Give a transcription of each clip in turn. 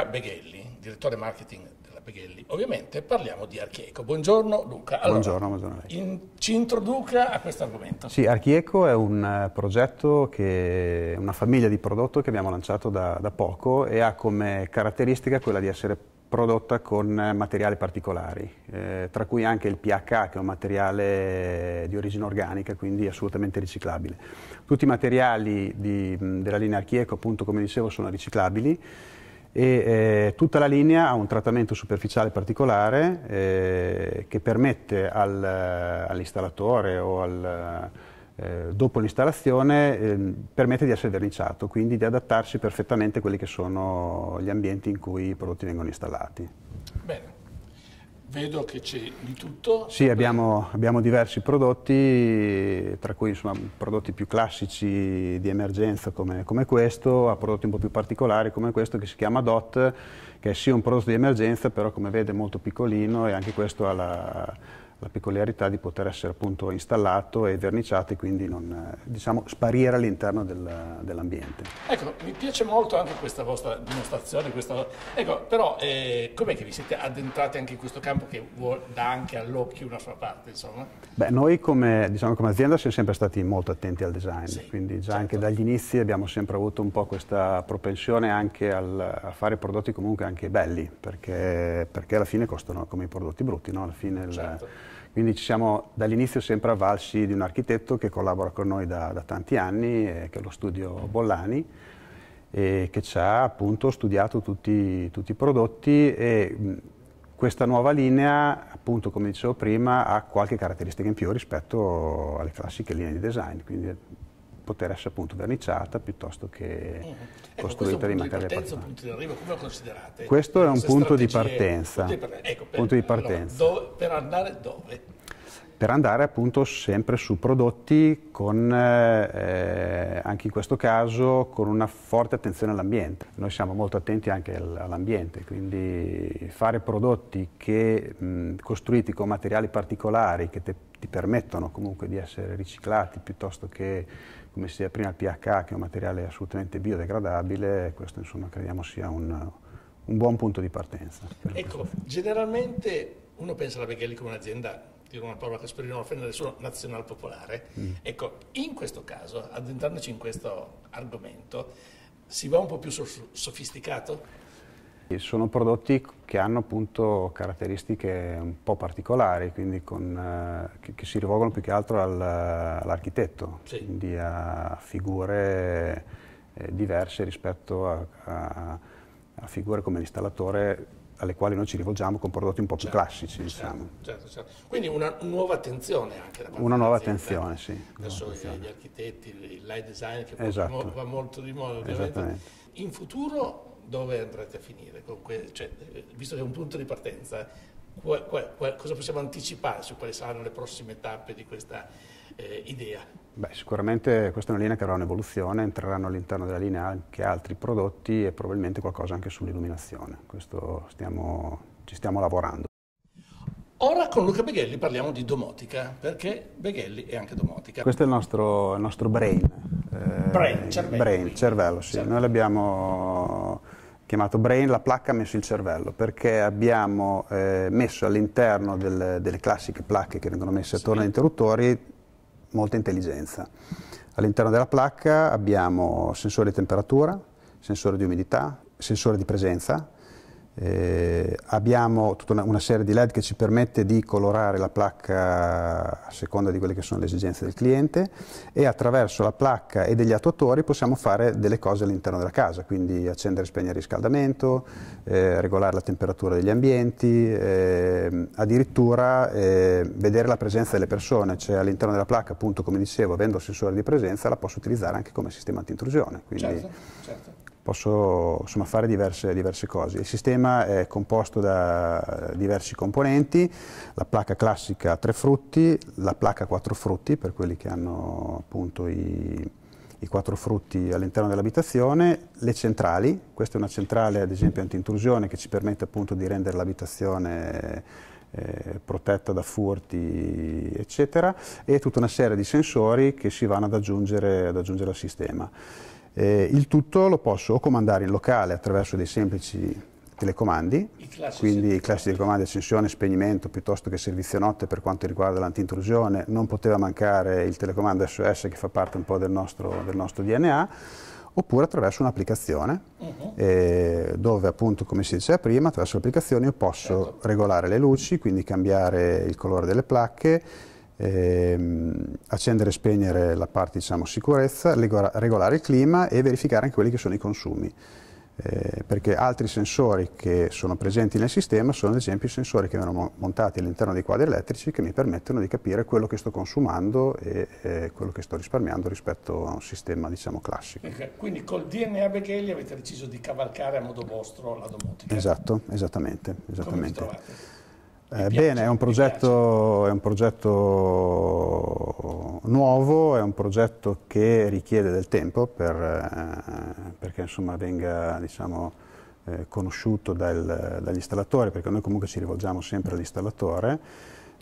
Luca Beghelli, direttore marketing della Beghelli. Ovviamente parliamo di Archieco. Buongiorno Luca. Allora, buongiorno, buongiorno in, ci introduca a questo argomento. Sì, Archieco è un eh, progetto, che, una famiglia di prodotto che abbiamo lanciato da, da poco e ha come caratteristica quella di essere prodotta con materiali particolari, eh, tra cui anche il PH che è un materiale di origine organica, quindi assolutamente riciclabile. Tutti i materiali di, della linea Archieco, appunto, come dicevo, sono riciclabili e eh, tutta la linea ha un trattamento superficiale particolare eh, che permette al, eh, all'installatore o al, eh, dopo l'installazione ehm, permette di essere verniciato, quindi di adattarsi perfettamente a quelli che sono gli ambienti in cui i prodotti vengono installati. Bene. Vedo che c'è di tutto. Sì, abbiamo, abbiamo, diversi prodotti, tra cui insomma, prodotti più classici di emergenza come, come, questo, a prodotti un po' più particolari come questo che si chiama DOT, che è sì un prodotto di emergenza, però come vede è molto piccolino e anche questo ha la la peculiarità di poter essere appunto installato e verniciato e quindi non, eh, diciamo, sparire all'interno del, dell'ambiente. Ecco, mi piace molto anche questa vostra dimostrazione, questa... ecco, però eh, com'è che vi siete addentrati anche in questo campo che dà anche all'occhio una sua parte? Insomma? Beh, noi come, diciamo, come azienda siamo sempre stati molto attenti al design, sì, quindi già certo. anche dagli inizi abbiamo sempre avuto un po' questa propensione anche al, a fare prodotti comunque anche belli, perché, perché, alla fine costano come i prodotti brutti, no? alla fine il, certo quindi ci siamo dall'inizio sempre avvalsi di un architetto che collabora con noi da, da tanti anni, eh, che è lo studio Bollani, e che ci ha appunto studiato tutti, tutti i prodotti e questa nuova linea, appunto come dicevo prima, ha qualche caratteristica in più rispetto alle classiche linee di design, quindi poter essere appunto verniciata piuttosto che mm. ecco, costruita di materia partenza, partenza. Arrivo, Questo è un punto di partenza. Punto di eh, partenza. Ecco, allora, dove, per andare dove? per andare appunto sempre su prodotti con, eh, eh, anche in questo caso, con una forte attenzione all'ambiente. Noi siamo molto attenti anche all'ambiente, quindi fare prodotti che, mh, costruiti con materiali particolari che te, ti permettono comunque di essere riciclati piuttosto che come si è prima il PH che è un materiale assolutamente biodegradabile, questo insomma crediamo sia un, un buon punto di partenza. Ecco, generalmente uno pensa alla Beghelli come un'azienda dire una parola che spero di non offendere nessuno, popolare. Mm. Ecco, in questo caso, addentrandoci in questo argomento, si va un po' più sofisticato? Sono prodotti che hanno appunto caratteristiche un po' particolari, quindi con, eh, che, che, si rivolgono più che altro al, all'architetto, sì. quindi a figure eh, diverse rispetto a, a, a figure come l'installatore alle quali noi ci rivolgiamo con prodotti un po' più certo, classici. Certo, diciamo. Certo, certo. Quindi una nuova attenzione anche da parte Una nuova attenzione, sì. Adesso attenzione. gli architetti, il light design che esatto. va molto di moda ovviamente. In futuro dove andrete a finire? Que- cioè, visto che è un punto di partenza, cosa possiamo anticipare su quali saranno le prossime tappe di questa eh, idea? Beh, sicuramente questa è una linea che avrà un'evoluzione, entreranno all'interno della linea anche altri prodotti e probabilmente qualcosa anche sull'illuminazione, questo stiamo, ci stiamo lavorando. Ora con Luca Beghelli parliamo di domotica, perché Beghelli è anche domotica. Questo è il nostro, il nostro brain. Eh, brain, cervello. Brain, cervello, sì. Cervello. Noi l'abbiamo chiamato brain, la placca ha messo il cervello, perché abbiamo eh, messo all'interno del, delle classiche placche che vengono messe attorno agli interruttori molta intelligenza. All'interno della placca abbiamo sensore di temperatura, sensore di umidità, sensore di presenza, eh, abbiamo tutta una, una, serie di LED che ci permette di colorare la placca a seconda di quelle che sono le esigenze del cliente e attraverso la placca e degli attuatori possiamo fare delle cose all'interno della casa, quindi accendere e spegnere il riscaldamento, eh, regolare la temperatura degli ambienti, eh, addirittura eh, vedere la presenza delle persone, cioè all'interno della placca appunto come dicevo avendo il sensore di presenza la posso utilizzare anche come sistema antintrusione. Quindi, certo, certo posso insomma, fare diverse, diverse, cose. Il sistema è composto da diversi componenti, la placca classica a tre frutti, la placca a quattro frutti per quelli che hanno appunto i, i quattro frutti all'interno dell'abitazione, le centrali, questa è una centrale ad esempio antintrusione che ci permette appunto di rendere l'abitazione eh, protetta da furti, eccetera, e tutta una serie di sensori che si vanno ad aggiungere, ad aggiungere al sistema. Eh, il tutto lo posso comandare in locale attraverso dei semplici telecomandi, I quindi i classici telecomandi accensione, spegnimento piuttosto che servizio notte per quanto riguarda l'antintrusione, non poteva mancare il telecomando SOS che fa parte un po' del nostro, del nostro DNA, oppure attraverso un'applicazione uh mhm. -huh. eh, dove appunto come si diceva prima attraverso l'applicazione io posso certo. regolare le luci, quindi cambiare il colore delle placche, ehm, accendere e spegnere la parte diciamo, sicurezza, regolare il clima e verificare anche quelli che sono i consumi. Eh, perché altri sensori che sono presenti nel sistema sono ad esempio i sensori che vengono montati all'interno dei quadri elettrici che mi permettono di capire quello che sto consumando e eh, quello che sto risparmiando rispetto a un sistema diciamo classico. Okay. Eh, quindi col DNA Beghelli avete deciso di cavalcare a modo vostro la domotica. Esatto, esattamente. esattamente. Eh, bene, è un, progetto, è un, progetto, nuovo, è un progetto che richiede del tempo per, eh, perché insomma, venga diciamo, eh, conosciuto dal, dall'installatore, perché noi comunque ci rivolgiamo sempre all'installatore.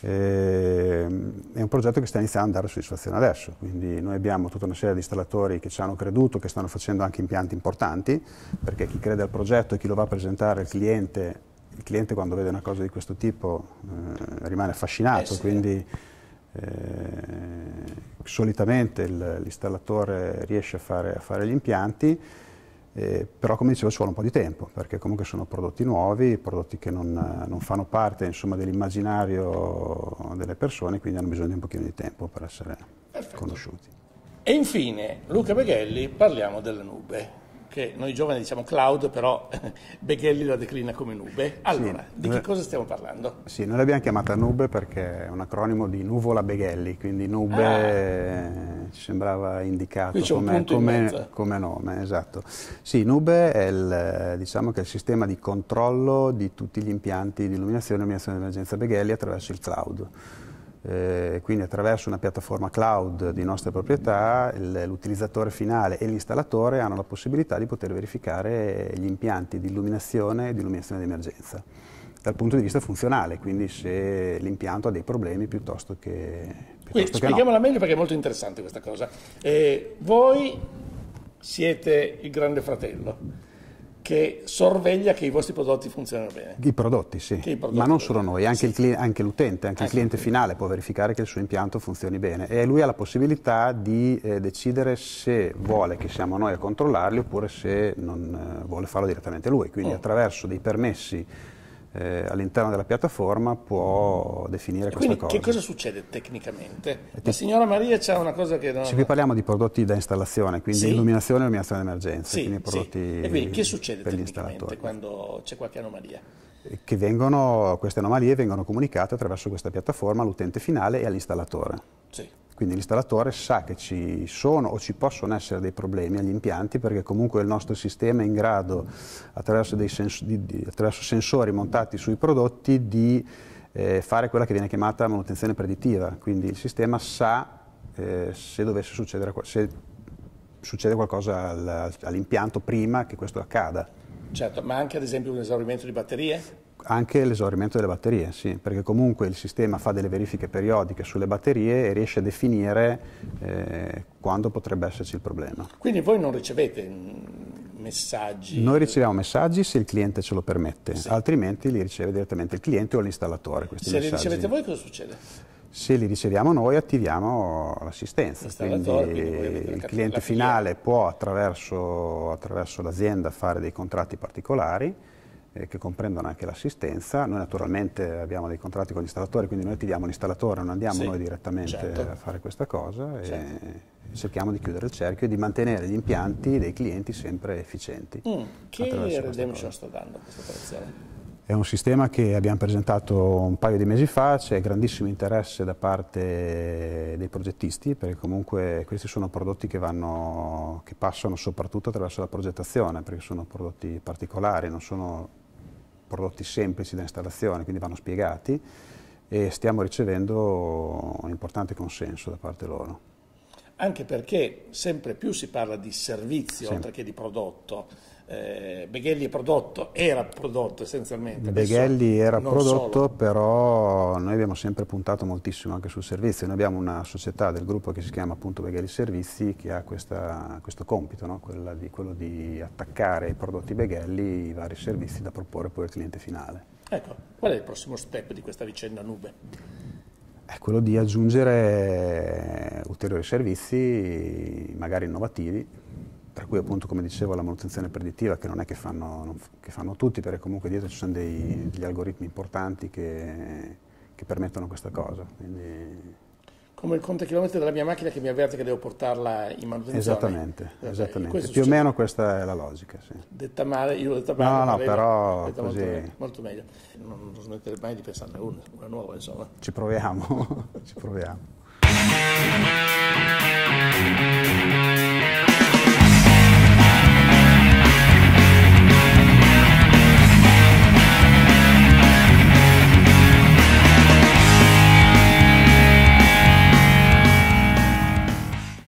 Ehm, è un progetto che sta iniziando a dare soddisfazione adesso, quindi noi abbiamo tutta una serie di installatori che ci hanno creduto, che stanno facendo anche impianti importanti, perché chi crede al progetto e chi lo va a presentare al cliente il cliente quando vede una cosa di questo tipo eh, rimane affascinato, eh sì. quindi eh, solitamente l'installatore riesce a fare, a fare, gli impianti, eh, però come dicevo ci vuole un po' di tempo, perché comunque sono prodotti nuovi, prodotti che non, non fanno parte dell'immaginario delle persone, quindi hanno bisogno di un pochino di tempo per essere Perfetto. conosciuti. E infine, Luca Beghelli, parliamo della nube che noi giovani diciamo cloud, però Beghelli la declina come nube. Allora, sì, di che cosa stiamo parlando? Sì, noi l'abbiamo chiamata nube perché è un acronimo di nuvola Beghelli, quindi nube ah. ci sembrava indicato come, come, come, nome, esatto. Sì, nube è il, diciamo che è il sistema di controllo di tutti gli impianti di illuminazione e illuminazione di emergenza Beghelli attraverso il cloud. Eh, quindi attraverso una piattaforma cloud di nostra proprietà l'utilizzatore finale e l'installatore hanno la possibilità di poter verificare gli impianti di illuminazione e di illuminazione d'emergenza dal punto di vista funzionale, quindi se l'impianto ha dei problemi piuttosto che, piuttosto quindi, che Spieghiamola no. meglio perché è molto interessante questa cosa. Eh, voi siete il grande fratello, che sorveglia che i vostri prodotti funzionano bene. I prodotti, sì. I prodotti, Ma non solo noi, anche, sì. l'utente, anche, anche, anche il cliente finale può verificare che il suo impianto funzioni bene e lui ha la possibilità di eh, decidere se vuole che siamo noi a controllarli oppure se non eh, vuole farlo direttamente lui. Quindi mm. attraverso dei permessi eh, all'interno della piattaforma può definire e queste quindi, cose. Che cosa succede tecnicamente? La signora Maria c'è una cosa che non... Ci qui parliamo di prodotti da installazione, quindi sì. illuminazione e illuminazione d'emergenza. Sì, quindi prodotti sì. E quindi che succede per tecnicamente quando c'è qualche anomalia? Eh, che vengono, queste anomalie vengono comunicate attraverso questa piattaforma all'utente finale e all'installatore. Sì. Quindi l'installatore sa che ci sono o ci possono essere dei problemi agli impianti perché comunque il nostro sistema è in grado, attraverso, sens di, di, attraverso sensori montati sui prodotti, di eh, fare quella che viene chiamata manutenzione preditiva. Quindi il sistema sa eh, se dovesse succedere se succede qualcosa all'impianto prima che questo accada. Certo, ma anche ad esempio un esaurimento di batterie? anche l'esaurimento delle batterie, sì, perché comunque il sistema fa delle verifiche periodiche sulle batterie e riesce a definire eh, quando potrebbe esserci il problema. Quindi voi non ricevete mm, messaggi? Noi riceviamo messaggi se il cliente ce lo permette, sì. altrimenti li riceve direttamente il cliente o l'installatore. Se messaggi. li ricevete voi cosa succede? Se li riceviamo noi attiviamo l'assistenza, quindi, quindi il cliente finale può attraverso, attraverso l'azienda fare dei contratti particolari eh, che comprendono anche l'assistenza. Noi naturalmente abbiamo dei contratti con gli installatori, quindi noi ti diamo l'installatore, non andiamo sì, noi direttamente certo. a fare questa cosa certo. cerchiamo di chiudere il cerchio e di mantenere gli impianti dei clienti sempre efficienti. Mm, che redemption sto dando a questa operazione? È un sistema che abbiamo presentato un paio di mesi fa, c'è grandissimo interesse da parte dei progettisti perché comunque questi sono prodotti che, vanno, che, passano soprattutto attraverso la progettazione perché sono prodotti particolari, non sono prodotti semplici da installazione, quindi vanno spiegati e stiamo ricevendo un importante consenso da parte loro. Anche perché sempre più si parla di servizio sì. oltre che di prodotto, eh, Beghelli è prodotto, era prodotto essenzialmente. Beghelli era prodotto, solo. però noi abbiamo sempre puntato moltissimo anche sul servizio. Noi abbiamo una società del gruppo che si chiama appunto Beghelli Servizi che ha questa, questo compito, no? quello, di, quello di attaccare i prodotti Beghelli i vari servizi da proporre poi al cliente finale. Ecco, qual è il prossimo step di questa vicenda Nube? è quello di aggiungere ulteriori servizi, magari innovativi, tra cui appunto come dicevo la manutenzione predittiva che non è che fanno, non, che fanno tutti perché comunque dietro ci sono dei, degli algoritmi importanti che, che permettono questa cosa. Quindi, come il conto chilometri della mia macchina che mi avverte che devo portarla in manutenzione. Esattamente, eh, esattamente. più succede. o meno questa è la logica. Sì. Detta male, io l'ho detta male. No, no, avevo, però detta così... molto, molto meglio. Non, non smettere mai di pensarne una, una nuova, insomma. Ci proviamo, ci proviamo.